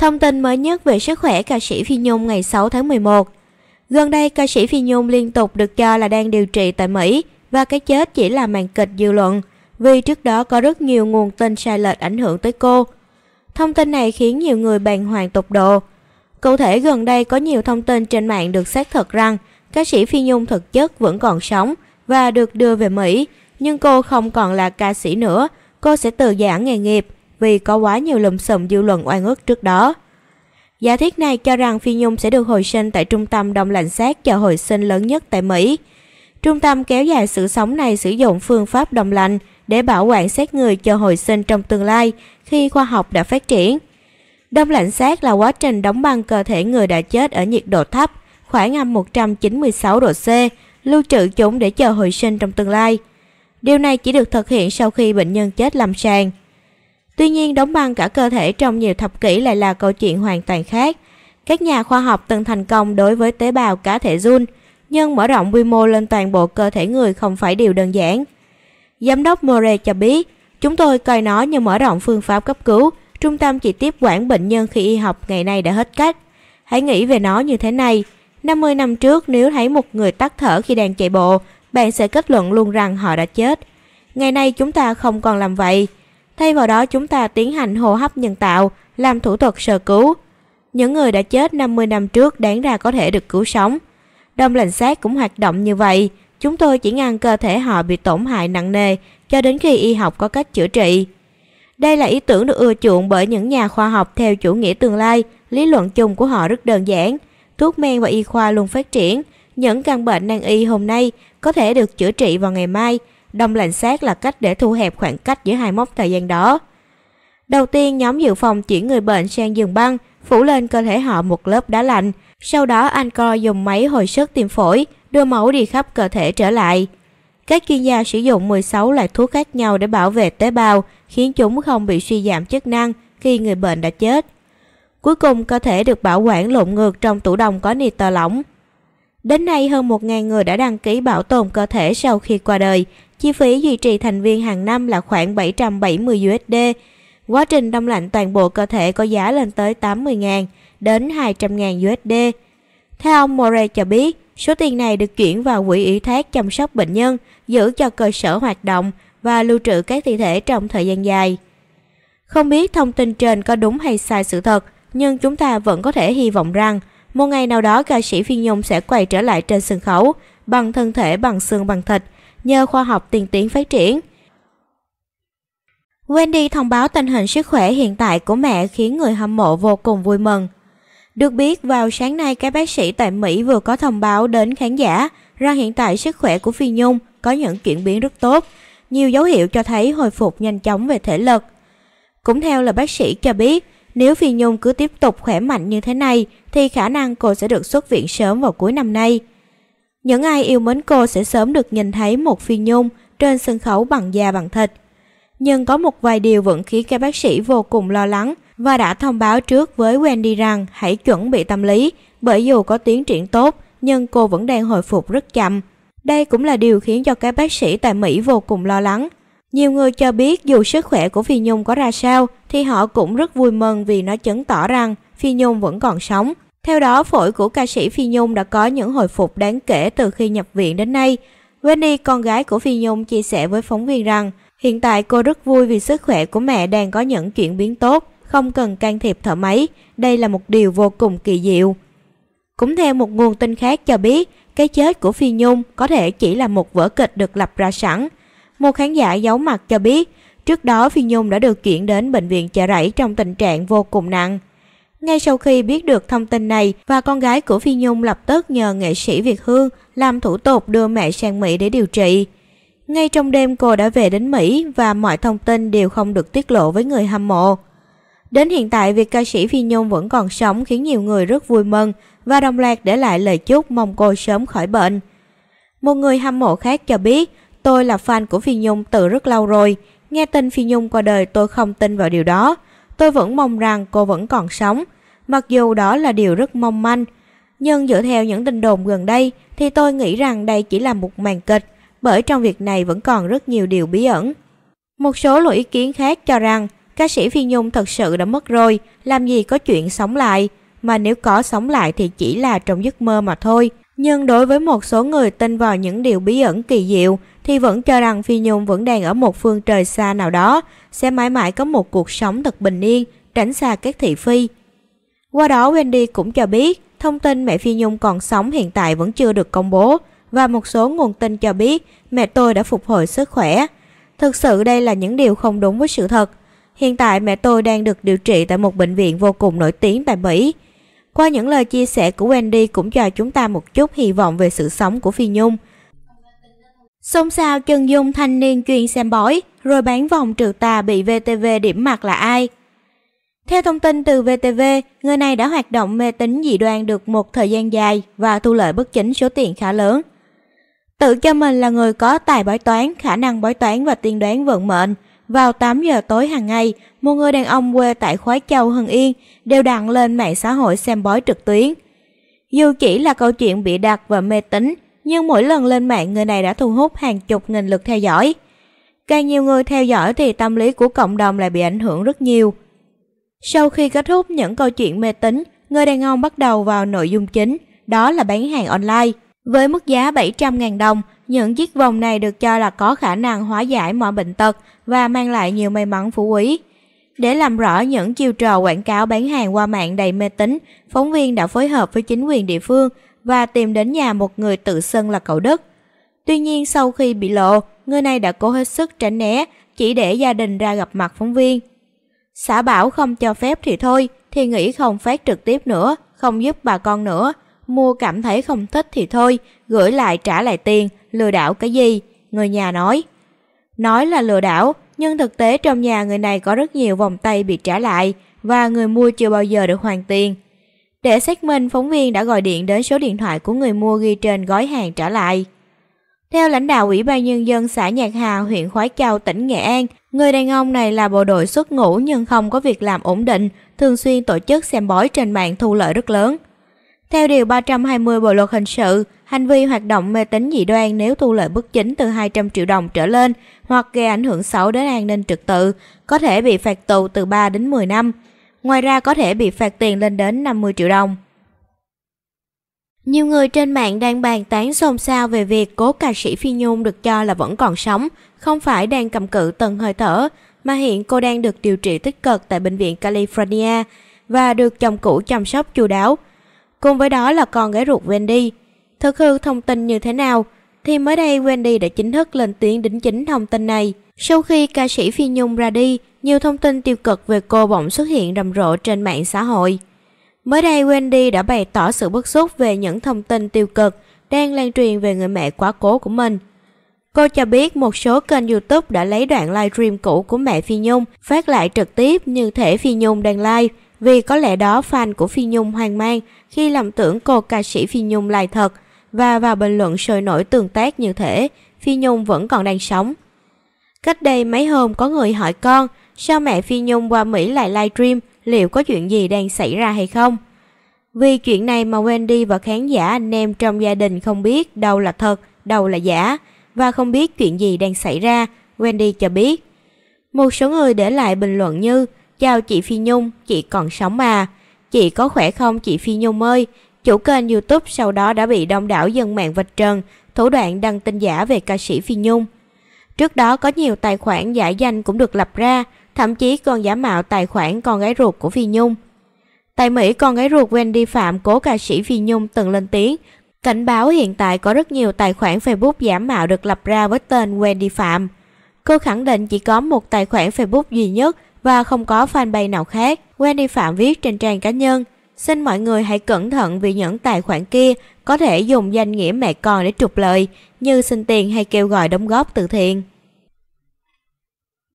Thông tin mới nhất về sức khỏe ca sĩ Phi Nhung ngày 6 tháng 11 Gần đây, ca sĩ Phi Nhung liên tục được cho là đang điều trị tại Mỹ và cái chết chỉ là màn kịch dư luận vì trước đó có rất nhiều nguồn tin sai lệch ảnh hưởng tới cô. Thông tin này khiến nhiều người bàng hoàng tột độ. Cụ thể gần đây có nhiều thông tin trên mạng được xác thực rằng ca sĩ Phi Nhung thực chất vẫn còn sống và được đưa về Mỹ, nhưng cô không còn là ca sĩ nữa, cô sẽ từ giãn nghề nghiệp – vì có quá nhiều lùm xùm dư luận oan ức trước đó. Giả thiết này cho rằng Phi Nhung sẽ được hồi sinh tại trung tâm đông lạnh xác chờ hồi sinh lớn nhất tại Mỹ. Trung tâm kéo dài sự sống này sử dụng phương pháp đông lạnh để bảo quản xác người cho hồi sinh trong tương lai khi khoa học đã phát triển. Đông lạnh xác là quá trình đóng băng cơ thể người đã chết ở nhiệt độ thấp, khoảng âm 196 độ C, lưu trữ chúng để chờ hồi sinh trong tương lai. Điều này chỉ được thực hiện sau khi bệnh nhân chết lâm sàng. Tuy nhiên đóng băng cả cơ thể trong nhiều thập kỷ lại là câu chuyện hoàn toàn khác. Các nhà khoa học từng thành công đối với tế bào cá thể run, nhưng mở rộng quy mô lên toàn bộ cơ thể người không phải điều đơn giản. Giám đốc Murray cho biết, chúng tôi coi nó như mở rộng phương pháp cấp cứu, trung tâm chỉ tiếp quản bệnh nhân khi y học ngày nay đã hết cách. Hãy nghĩ về nó như thế này, 50 năm trước nếu thấy một người tắt thở khi đang chạy bộ, bạn sẽ kết luận luôn rằng họ đã chết. Ngày nay chúng ta không còn làm vậy, Thay vào đó chúng ta tiến hành hô hấp nhân tạo, làm thủ thuật sơ cứu. Những người đã chết 50 năm trước đáng ra có thể được cứu sống. Đông lạnh xác cũng hoạt động như vậy. Chúng tôi chỉ ngăn cơ thể họ bị tổn hại nặng nề cho đến khi y học có cách chữa trị. Đây là ý tưởng được ưa chuộng bởi những nhà khoa học theo chủ nghĩa tương lai. Lý luận chung của họ rất đơn giản. Thuốc men và y khoa luôn phát triển. Những căn bệnh nan y hôm nay có thể được chữa trị vào ngày mai – Đông lạnh xác là cách để thu hẹp khoảng cách giữa hai mốc thời gian đó. Đầu tiên, nhóm dự phòng chuyển người bệnh sang giường băng, phủ lên cơ thể họ một lớp đá lạnh. Sau đó, Ancor dùng máy hồi sức tim phổi, đưa mẫu đi khắp cơ thể trở lại. Các chuyên gia sử dụng 16 loại thuốc khác nhau để bảo vệ tế bào, khiến chúng không bị suy giảm chức năng khi người bệnh đã chết. Cuối cùng, cơ thể được bảo quản lộn ngược trong tủ đông có nitơ lỏng. Đến nay, hơn 1.000 người đã đăng ký bảo tồn cơ thể sau khi qua đời, Chi phí duy trì thành viên hàng năm là khoảng 770 USD. Quá trình đông lạnh toàn bộ cơ thể có giá lên tới 80.000 đến 200.000 USD. Theo ông Morey cho biết, số tiền này được chuyển vào quỹ ủy thác chăm sóc bệnh nhân, giữ cho cơ sở hoạt động và lưu trữ các thi thể trong thời gian dài. Không biết thông tin trên có đúng hay sai sự thật, nhưng chúng ta vẫn có thể hy vọng rằng một ngày nào đó ca sĩ Phi Nhung sẽ quay trở lại trên sân khấu bằng thân thể bằng xương bằng thịt nhờ khoa học tiên tiến phát triển. Wendy thông báo tình hình sức khỏe hiện tại của mẹ khiến người hâm mộ vô cùng vui mừng. Được biết, vào sáng nay các bác sĩ tại Mỹ vừa có thông báo đến khán giả rằng hiện tại sức khỏe của Phi Nhung có những chuyển biến rất tốt, nhiều dấu hiệu cho thấy hồi phục nhanh chóng về thể lực. Cũng theo là bác sĩ cho biết, nếu Phi Nhung cứ tiếp tục khỏe mạnh như thế này thì khả năng cô sẽ được xuất viện sớm vào cuối năm nay. Những ai yêu mến cô sẽ sớm được nhìn thấy một phi nhung trên sân khấu bằng da bằng thịt. Nhưng có một vài điều vẫn khiến các bác sĩ vô cùng lo lắng và đã thông báo trước với Wendy rằng hãy chuẩn bị tâm lý bởi dù có tiến triển tốt nhưng cô vẫn đang hồi phục rất chậm. Đây cũng là điều khiến cho các bác sĩ tại Mỹ vô cùng lo lắng. Nhiều người cho biết dù sức khỏe của Phi Nhung có ra sao thì họ cũng rất vui mừng vì nó chứng tỏ rằng Phi Nhung vẫn còn sống theo đó, phổi của ca sĩ Phi Nhung đã có những hồi phục đáng kể từ khi nhập viện đến nay. Wendy, con gái của Phi Nhung, chia sẻ với phóng viên rằng hiện tại cô rất vui vì sức khỏe của mẹ đang có những chuyển biến tốt, không cần can thiệp thở máy. Đây là một điều vô cùng kỳ diệu. Cũng theo một nguồn tin khác cho biết, cái chết của Phi Nhung có thể chỉ là một vở kịch được lập ra sẵn. Một khán giả giấu mặt cho biết, trước đó Phi Nhung đã được chuyển đến bệnh viện chợ rẫy trong tình trạng vô cùng nặng. Ngay sau khi biết được thông tin này và con gái của Phi Nhung lập tức nhờ nghệ sĩ Việt Hương làm thủ tục đưa mẹ sang Mỹ để điều trị. Ngay trong đêm cô đã về đến Mỹ và mọi thông tin đều không được tiết lộ với người hâm mộ. Đến hiện tại, việc ca sĩ Phi Nhung vẫn còn sống khiến nhiều người rất vui mừng và đồng loạt để lại lời chúc mong cô sớm khỏi bệnh. Một người hâm mộ khác cho biết, tôi là fan của Phi Nhung từ rất lâu rồi. Nghe tin Phi Nhung qua đời tôi không tin vào điều đó. Tôi vẫn mong rằng cô vẫn còn sống, mặc dù đó là điều rất mong manh. Nhưng dựa theo những tin đồn gần đây thì tôi nghĩ rằng đây chỉ là một màn kịch, bởi trong việc này vẫn còn rất nhiều điều bí ẩn. Một số luận ý kiến khác cho rằng ca sĩ Phi Nhung thật sự đã mất rồi, làm gì có chuyện sống lại, mà nếu có sống lại thì chỉ là trong giấc mơ mà thôi. Nhưng đối với một số người tin vào những điều bí ẩn kỳ diệu thì vẫn cho rằng Phi Nhung vẫn đang ở một phương trời xa nào đó, sẽ mãi mãi có một cuộc sống thật bình yên, tránh xa các thị phi. Qua đó Wendy cũng cho biết thông tin mẹ Phi Nhung còn sống hiện tại vẫn chưa được công bố và một số nguồn tin cho biết mẹ tôi đã phục hồi sức khỏe. Thực sự đây là những điều không đúng với sự thật. Hiện tại mẹ tôi đang được điều trị tại một bệnh viện vô cùng nổi tiếng tại Mỹ. Qua những lời chia sẻ của Wendy cũng cho chúng ta một chút hy vọng về sự sống của Phi Nhung – Xôn xao chân dung thanh niên chuyên xem bói, rồi bán vòng trượt tà bị VTV điểm mặt là ai? Theo thông tin từ VTV, người này đã hoạt động mê tín dị đoan được một thời gian dài và thu lợi bất chính số tiền khá lớn. Tự cho mình là người có tài bói toán, khả năng bói toán và tiên đoán vận mệnh. Vào 8 giờ tối hàng ngày, một người đàn ông quê tại Khói Châu, Hưng Yên đều đăng lên mạng xã hội xem bói trực tuyến. Dù chỉ là câu chuyện bị đặt và mê tín, nhưng mỗi lần lên mạng người này đã thu hút hàng chục nghìn lượt theo dõi. Càng nhiều người theo dõi thì tâm lý của cộng đồng lại bị ảnh hưởng rất nhiều. Sau khi kết thúc những câu chuyện mê tín, người đàn ông bắt đầu vào nội dung chính, đó là bán hàng online. Với mức giá 700.000 đồng, những chiếc vòng này được cho là có khả năng hóa giải mọi bệnh tật và mang lại nhiều may mắn phú quý. Để làm rõ những chiêu trò quảng cáo bán hàng qua mạng đầy mê tín, phóng viên đã phối hợp với chính quyền địa phương và tìm đến nhà một người tự xưng là cậu Đức. Tuy nhiên sau khi bị lộ, người này đã cố hết sức tránh né, chỉ để gia đình ra gặp mặt phóng viên. Xã bảo không cho phép thì thôi, thì nghĩ không phát trực tiếp nữa, không giúp bà con nữa. Mua cảm thấy không thích thì thôi, gửi lại trả lại tiền, lừa đảo cái gì, người nhà nói. Nói là lừa đảo, nhưng thực tế trong nhà người này có rất nhiều vòng tay bị trả lại và người mua chưa bao giờ được hoàn tiền. Để xác minh, phóng viên đã gọi điện đến số điện thoại của người mua ghi trên gói hàng trả lại. Theo lãnh đạo Ủy ban Nhân dân xã Nhạc Hà, huyện Khói Châu, tỉnh Nghệ An, người đàn ông này là bộ đội xuất ngũ nhưng không có việc làm ổn định, thường xuyên tổ chức xem bói trên mạng thu lợi rất lớn. Theo Điều 320 Bộ Luật Hình sự, hành vi hoạt động mê tín dị đoan nếu thu lợi bất chính từ 200 triệu đồng trở lên hoặc gây ảnh hưởng xấu đến an ninh trật tự, có thể bị phạt tù từ 3 đến 10 năm ngoài ra có thể bị phạt tiền lên đến 50 triệu đồng. Nhiều người trên mạng đang bàn tán xôn xao về việc cố ca sĩ Phi Nhung được cho là vẫn còn sống, không phải đang cầm cự từng hơi thở, mà hiện cô đang được điều trị tích cực tại Bệnh viện California và được chồng cũ chăm sóc chu đáo. Cùng với đó là con gái ruột Wendy. Thực hư thông tin như thế nào? Thì mới đây Wendy đã chính thức lên tiếng đính chính thông tin này. Sau khi ca sĩ Phi Nhung ra đi, nhiều thông tin tiêu cực về cô bỗng xuất hiện rầm rộ trên mạng xã hội. Mới đây Wendy đã bày tỏ sự bức xúc về những thông tin tiêu cực đang lan truyền về người mẹ quá cố của mình. Cô cho biết một số kênh YouTube đã lấy đoạn livestream cũ của mẹ Phi Nhung phát lại trực tiếp như thể Phi Nhung đang live vì có lẽ đó fan của Phi Nhung hoang mang khi lầm tưởng cô ca sĩ Phi Nhung live thật và vào bình luận sôi nổi tương tác như thể Phi Nhung vẫn còn đang sống. Cách đây mấy hôm có người hỏi con sao mẹ Phi Nhung qua Mỹ lại livestream liệu có chuyện gì đang xảy ra hay không. Vì chuyện này mà Wendy và khán giả anh em trong gia đình không biết đâu là thật, đâu là giả và không biết chuyện gì đang xảy ra, Wendy cho biết. Một số người để lại bình luận như Chào chị Phi Nhung, chị còn sống à Chị có khỏe không chị Phi Nhung ơi? Chủ kênh YouTube sau đó đã bị đông đảo dân mạng vạch trần, thủ đoạn đăng tin giả về ca sĩ Phi Nhung. Trước đó có nhiều tài khoản giả danh cũng được lập ra, thậm chí còn giả mạo tài khoản con gái ruột của Phi Nhung. Tại Mỹ, con gái ruột Wendy Phạm, cố ca sĩ Phi Nhung từng lên tiếng, cảnh báo hiện tại có rất nhiều tài khoản Facebook giả mạo được lập ra với tên Wendy Phạm. Cô khẳng định chỉ có một tài khoản Facebook duy nhất và không có fanpage nào khác, Wendy Phạm viết trên trang cá nhân. Xin mọi người hãy cẩn thận vì những tài khoản kia có thể dùng danh nghĩa mẹ con để trục lợi như xin tiền hay kêu gọi đóng góp từ thiện.